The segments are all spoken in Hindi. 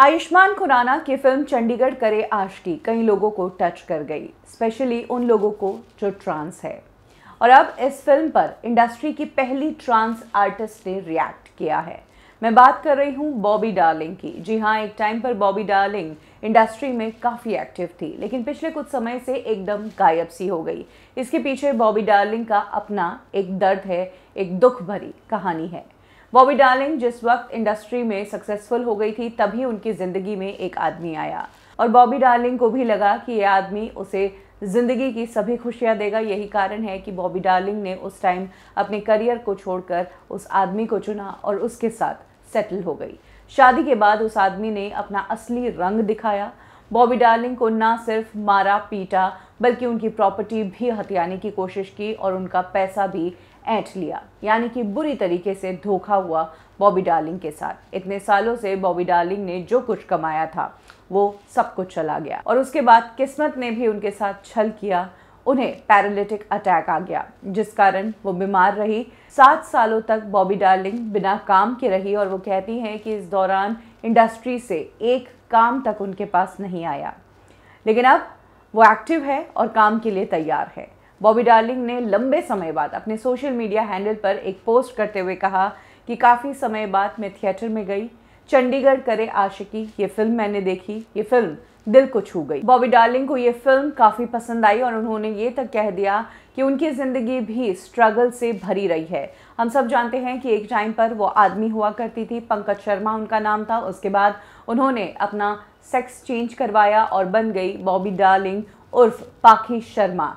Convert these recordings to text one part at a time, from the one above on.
आयुष्मान खुराना की फिल्म चंडीगढ़ करे आशकी कई लोगों को टच कर गई स्पेशली उन लोगों को जो ट्रांस है और अब इस फिल्म पर इंडस्ट्री की पहली ट्रांस आर्टिस्ट ने रिएक्ट किया है मैं बात कर रही हूँ बॉबी डार्लिंग की जी हाँ एक टाइम पर बॉबी डार्लिंग इंडस्ट्री में काफ़ी एक्टिव थी लेकिन पिछले कुछ समय से एकदम गायब सी हो गई इसके पीछे बॉबी डार्लिंग का अपना एक दर्द है एक दुख भरी कहानी है बॉबी डार्लिंग जिस वक्त इंडस्ट्री में सक्सेसफुल हो गई थी तभी उनकी ज़िंदगी में एक आदमी आया और बॉबी डार्लिंग को भी लगा कि ये आदमी उसे ज़िंदगी की सभी खुशियाँ देगा यही कारण है कि बॉबी डार्लिंग ने उस टाइम अपने करियर को छोड़कर उस आदमी को चुना और उसके साथ सेटल हो गई शादी के बाद उस आदमी ने अपना असली रंग दिखाया बॉबी डार्लिंग को ना सिर्फ मारा पीटा बल्कि उनकी प्रॉपर्टी भी हथियाने की कोशिश की और उनका पैसा भी ऐंठ लिया यानी कि बुरी तरीके से धोखा हुआ बॉबी डार्लिंग के साथ इतने सालों से बॉबी डार्लिंग ने जो कुछ कमाया था वो सब कुछ चला गया और उसके बाद किस्मत ने भी उनके साथ छल किया उन्हें पैरालिटिक अटैक आ गया जिस कारण वो बीमार रही सात सालों तक बॉबी डार्लिंग बिना काम के रही और वो कहती हैं कि इस दौरान इंडस्ट्री से एक काम तक उनके पास नहीं आया लेकिन अब वो एक्टिव है और काम के लिए तैयार है बॉबी डार्लिंग ने लंबे समय बाद अपने सोशल मीडिया हैंडल पर एक पोस्ट करते हुए कहा कि काफ़ी समय बाद मैं थिएटर में गई चंडीगढ़ करे आशिकी ये फिल्म मैंने देखी ये फिल्म दिल को छू गई बॉबी डार्लिंग को ये फिल्म काफ़ी पसंद आई और उन्होंने ये तक कह दिया कि उनकी ज़िंदगी भी स्ट्रगल से भरी रही है हम सब जानते हैं कि एक टाइम पर वो आदमी हुआ करती थी पंकज शर्मा उनका नाम था उसके बाद उन्होंने अपना सेक्स चेंज करवाया और बन गई बॉबी डार्लिंग उर्फ पाखी शर्मा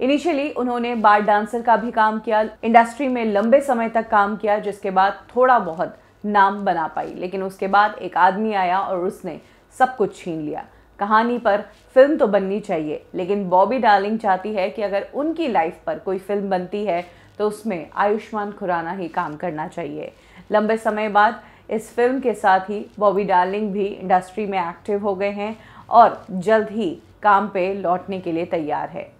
इनिशियली उन्होंने बार डांसर का भी काम किया इंडस्ट्री में लंबे समय तक काम किया जिसके बाद थोड़ा बहुत नाम बना पाई लेकिन उसके बाद एक आदमी आया और उसने सब कुछ छीन लिया कहानी पर फिल्म तो बननी चाहिए लेकिन बॉबी डार्लिंग चाहती है कि अगर उनकी लाइफ पर कोई फिल्म बनती है तो उसमें आयुष्मान खुराना ही काम करना चाहिए लंबे समय बाद इस फिल्म के साथ ही बॉबी डार्लिंग भी इंडस्ट्री में एक्टिव हो गए हैं और जल्द ही काम पे लौटने के लिए तैयार है